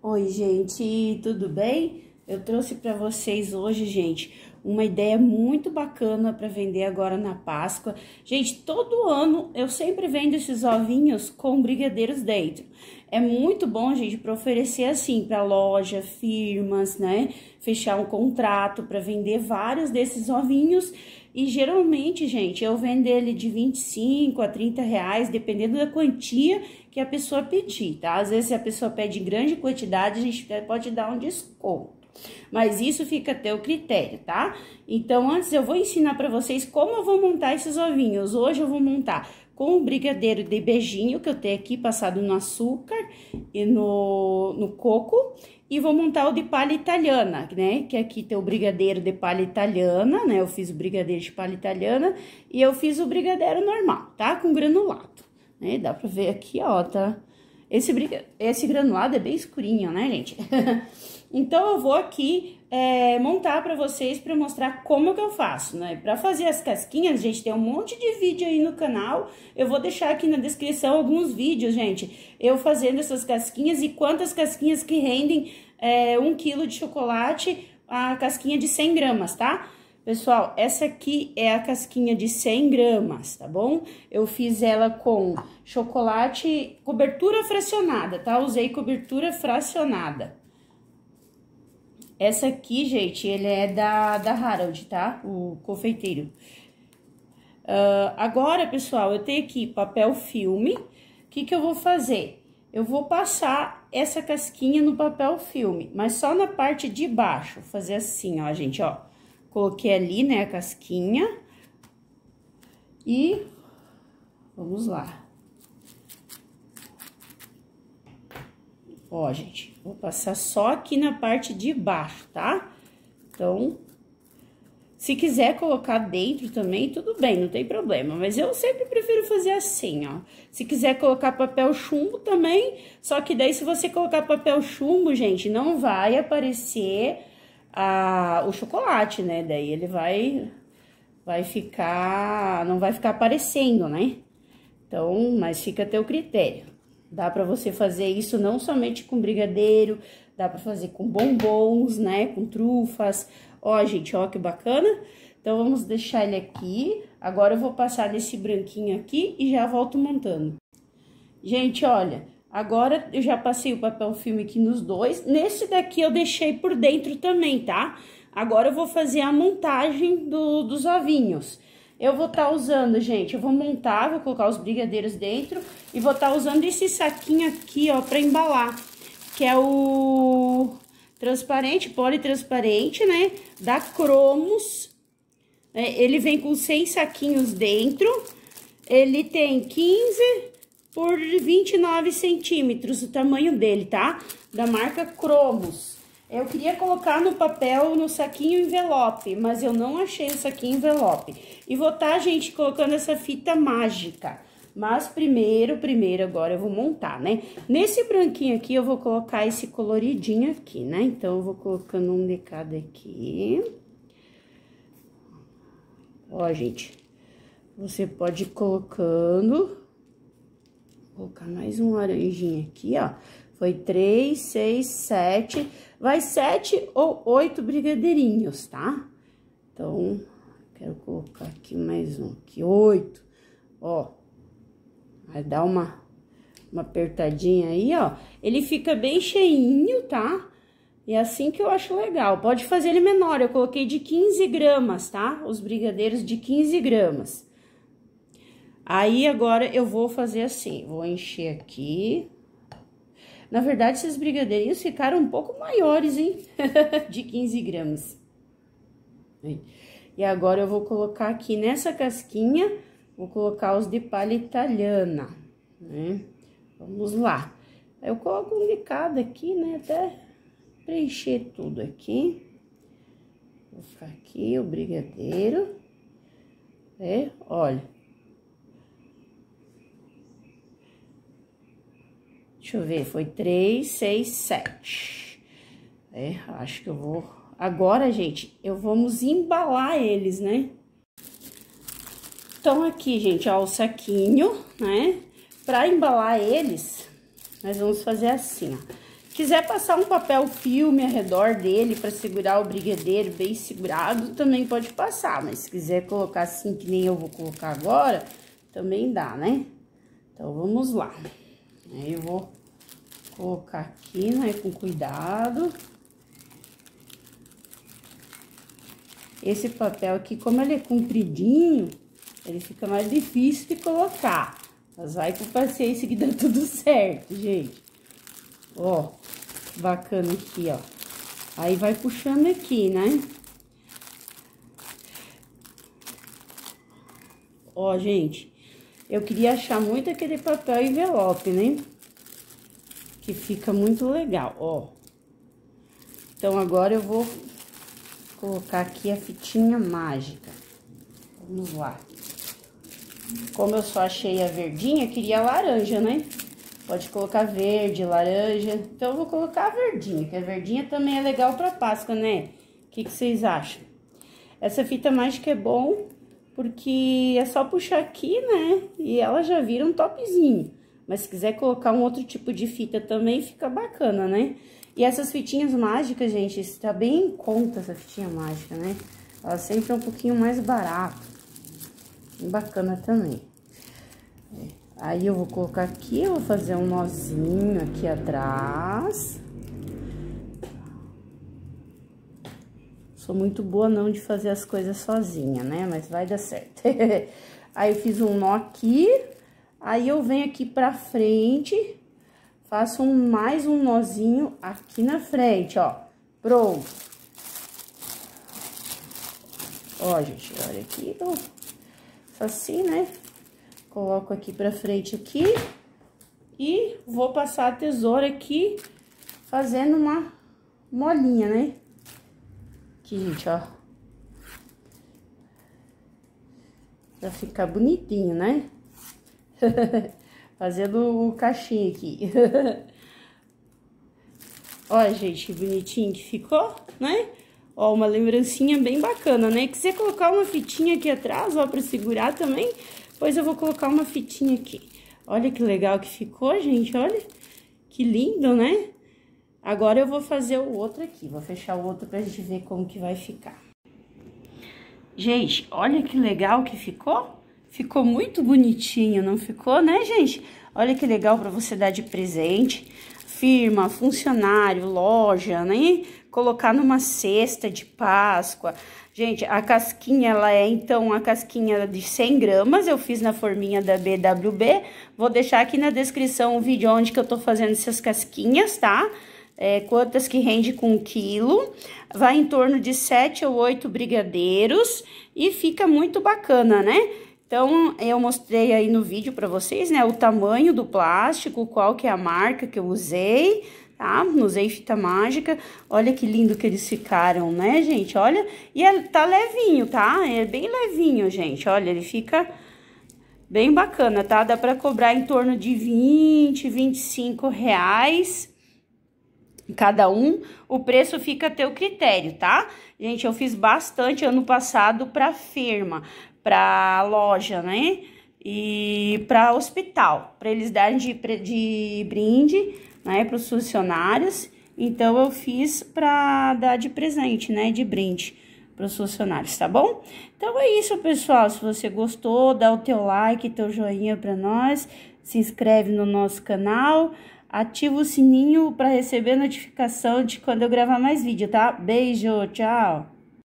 Oi, gente, tudo bem? Eu trouxe para vocês hoje, gente, uma ideia muito bacana para vender agora na Páscoa. Gente, todo ano eu sempre vendo esses ovinhos com brigadeiros dentro. É muito bom, gente, para oferecer assim para loja, firmas, né? Fechar um contrato para vender vários desses ovinhos. E geralmente, gente, eu vendo ele de 25 a 30 reais, dependendo da quantia que a pessoa pedir, tá? Às vezes, se a pessoa pede grande quantidade, a gente pode dar um desconto. Mas isso fica até o critério, tá? Então, antes eu vou ensinar para vocês como eu vou montar esses ovinhos. Hoje eu vou montar com o brigadeiro de beijinho que eu tenho aqui passado no açúcar e no, no coco. E vou montar o de palha italiana, né? Que aqui tem o brigadeiro de palha italiana, né? Eu fiz o brigadeiro de palha italiana e eu fiz o brigadeiro normal, tá? Com granulado, né? Dá pra ver aqui, ó, tá? Esse, esse granulado é bem escurinho, né, gente? então, eu vou aqui é, montar para vocês para mostrar como que eu faço, né? Para fazer as casquinhas, gente, tem um monte de vídeo aí no canal. Eu vou deixar aqui na descrição alguns vídeos, gente. Eu fazendo essas casquinhas e quantas casquinhas que rendem é, um quilo de chocolate a casquinha de 100 gramas, Tá? Pessoal, essa aqui é a casquinha de 100 gramas, tá bom? Eu fiz ela com chocolate, cobertura fracionada, tá? Usei cobertura fracionada. Essa aqui, gente, ele é da, da Harold, tá? O confeiteiro. Uh, agora, pessoal, eu tenho aqui papel filme. O que, que eu vou fazer? Eu vou passar essa casquinha no papel filme, mas só na parte de baixo. Fazer assim, ó, gente, ó. Coloquei ali, né, a casquinha. E vamos lá. Ó, gente, vou passar só aqui na parte de baixo, tá? Então, se quiser colocar dentro também, tudo bem, não tem problema. Mas eu sempre prefiro fazer assim, ó. Se quiser colocar papel chumbo também, só que daí se você colocar papel chumbo, gente, não vai aparecer a, o chocolate, né? Daí ele vai, vai ficar, não vai ficar aparecendo, né? Então, mas fica a teu critério. Dá para você fazer isso não somente com brigadeiro, dá para fazer com bombons, né? Com trufas. Ó, gente, ó que bacana. Então, vamos deixar ele aqui. Agora eu vou passar nesse branquinho aqui e já volto montando. Gente, olha, Agora eu já passei o papel filme aqui nos dois. Nesse daqui eu deixei por dentro também, tá? Agora eu vou fazer a montagem do, dos ovinhos. Eu vou estar tá usando, gente, eu vou montar, vou colocar os brigadeiros dentro e vou estar tá usando esse saquinho aqui, ó, pra embalar, que é o transparente, politransparente, né, da Cromos. É, ele vem com 100 saquinhos dentro, ele tem 15 por 29 centímetros, o tamanho dele, tá? Da marca Cromos. Eu queria colocar no papel, no saquinho envelope, mas eu não achei o saquinho envelope. E vou tá, gente, colocando essa fita mágica. Mas primeiro, primeiro agora eu vou montar, né? Nesse branquinho aqui eu vou colocar esse coloridinho aqui, né? Então eu vou colocando um de cada aqui. Ó, gente, você pode ir colocando colocar mais um laranjinho aqui, ó. Foi três, seis, sete, vai sete ou oito brigadeirinhos, tá? Então, quero colocar aqui mais um, aqui, oito, ó. Vai dar uma, uma apertadinha aí, ó. Ele fica bem cheinho, Tá? E é assim que eu acho legal. Pode fazer ele menor, eu coloquei de 15 gramas, tá? Os brigadeiros de 15 gramas. Aí agora eu vou fazer assim, vou encher aqui. Na verdade, esses brigadeirinhos ficaram um pouco maiores, hein? de 15 gramas. E agora eu vou colocar aqui nessa casquinha, vou colocar os de palha italiana, né? Vamos lá. Eu coloco um de cada aqui, né? Até preencher tudo aqui. Vou ficar aqui o brigadeiro. É, olha. Deixa eu ver, foi 3, 6, 7. É, acho que eu vou... Agora, gente, eu vamos embalar eles, né? Então, aqui, gente, ó, o saquinho, né? Pra embalar eles, nós vamos fazer assim, ó. Quiser passar um papel filme ao redor dele para segurar o brigadeiro bem segurado, também pode passar. Mas se quiser colocar assim, que nem eu vou colocar agora, também dá, né? Então, vamos lá. Aí eu vou colocar aqui, né, com cuidado. Esse papel aqui, como ele é compridinho, ele fica mais difícil de colocar. Mas vai com paciência que dá tudo certo, gente. Ó, bacana aqui, ó. Aí vai puxando aqui, né? Ó, gente, eu queria achar muito aquele papel envelope, né? que fica muito legal, ó. Então, agora eu vou colocar aqui a fitinha mágica. Vamos lá. Como eu só achei a verdinha, queria a laranja, né? Pode colocar verde, laranja. Então, eu vou colocar a verdinha, que a verdinha também é legal pra Páscoa, né? O que, que vocês acham? Essa fita mágica é bom porque é só puxar aqui, né? E ela já vira um topzinho. Mas se quiser colocar um outro tipo de fita também, fica bacana, né? E essas fitinhas mágicas, gente, está bem em conta essa fitinha mágica, né? Ela sempre é um pouquinho mais barato. Bacana também. É. Aí eu vou colocar aqui, eu vou fazer um nozinho aqui atrás. Sou muito boa não de fazer as coisas sozinha, né? Mas vai dar certo. Aí eu fiz um nó aqui. Aí, eu venho aqui pra frente, faço um, mais um nozinho aqui na frente, ó. Pronto. Ó, gente, olha aqui, ó. Assim, né? Coloco aqui pra frente aqui. E vou passar a tesoura aqui, fazendo uma molinha, né? Aqui, gente, ó. Pra ficar bonitinho, né? Fazendo o caixinho aqui. Olha, gente, bonitinho que ficou, né? Ó, uma lembrancinha bem bacana, né? Quiser colocar uma fitinha aqui atrás, ó, pra segurar também, pois eu vou colocar uma fitinha aqui. Olha que legal que ficou, gente, olha. Que lindo, né? Agora eu vou fazer o outro aqui, vou fechar o outro pra gente ver como que vai ficar. Gente, olha que legal que ficou. Ficou muito bonitinho, não ficou, né, gente? Olha que legal para você dar de presente. Firma, funcionário, loja, né? Colocar numa cesta de Páscoa. Gente, a casquinha, ela é, então, a casquinha de 100 gramas. Eu fiz na forminha da BWB. Vou deixar aqui na descrição o vídeo onde que eu tô fazendo essas casquinhas, Tá? É, quantas que rende com um quilo, vai em torno de 7 ou 8 brigadeiros e fica muito bacana, né? Então, eu mostrei aí no vídeo para vocês, né, o tamanho do plástico, qual que é a marca que eu usei, tá? usei fita mágica. Olha que lindo que eles ficaram, né, gente? Olha, e é, tá levinho, tá? É bem levinho, gente. Olha, ele fica bem bacana, tá? Dá para cobrar em torno de 20, 25 reais cada um, o preço fica a teu critério, tá? Gente, eu fiz bastante ano passado para firma, para loja, né? E para hospital, para eles darem de, de brinde, né, para os funcionários. Então eu fiz para dar de presente, né, de brinde para os funcionários, tá bom? Então é isso, pessoal. Se você gostou, dá o teu like, teu joinha para nós, se inscreve no nosso canal. Ativa o sininho para receber notificação de quando eu gravar mais vídeo, tá? Beijo, tchau!